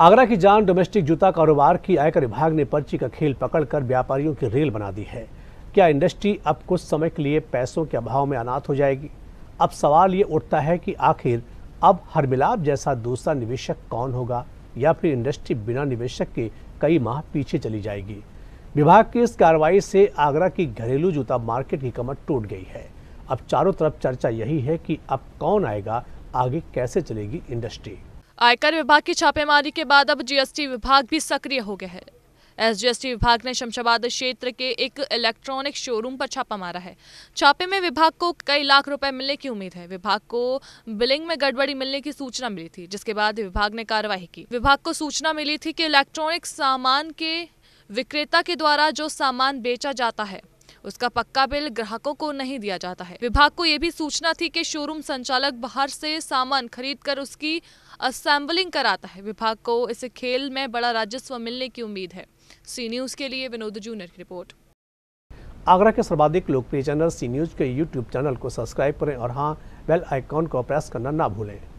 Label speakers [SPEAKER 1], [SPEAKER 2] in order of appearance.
[SPEAKER 1] आगरा की जान डोमेस्टिक जूता कारोबार की आयकर विभाग ने पर्ची का खेल पकड़कर व्यापारियों की रेल बना दी है क्या इंडस्ट्री अब कुछ समय के लिए पैसों के अभाव में अनाथ हो जाएगी अब सवाल ये उठता है कि आखिर अब हरमिलाप जैसा दूसरा निवेशक कौन होगा या फिर इंडस्ट्री बिना निवेशक के कई माह पीछे चली जाएगी विभाग की इस कार्रवाई से आगरा की घरेलू जूता मार्केट की कमर टूट गई है अब चारों तरफ चर्चा यही है कि अब कौन आएगा आगे कैसे चलेगी इंडस्ट्री
[SPEAKER 2] आयकर विभाग की छापेमारी के बाद अब जीएसटी विभाग भी सक्रिय हो गया है एसजीएसटी विभाग ने शमशाबाद क्षेत्र के एक इलेक्ट्रॉनिक शोरूम पर छापा मारा है छापे में विभाग को कई लाख रुपए मिलने की उम्मीद है विभाग को बिलिंग में गड़बड़ी मिलने की सूचना मिली थी जिसके बाद विभाग ने कार्रवाई की विभाग को सूचना मिली थी कि इलेक्ट्रॉनिक सामान के विक्रेता के द्वारा जो सामान बेचा जाता है उसका पक्का बिल ग्राहकों को नहीं दिया जाता है विभाग को ये भी सूचना थी कि शोरूम संचालक बाहर से सामान खरीद कर उसकी असेंबलिंग कराता है विभाग को इस खेल में बड़ा राजस्व मिलने की उम्मीद है सी न्यूज़ के लिए विनोद जूनियर की रिपोर्ट
[SPEAKER 1] आगरा के सर्वाधिक लोकप्रिय चैनल सी न्यूज़ के यूट्यूब चैनल को सब्सक्राइब करें और हाँ बेल आइकॉन को प्रेस करना ना भूलें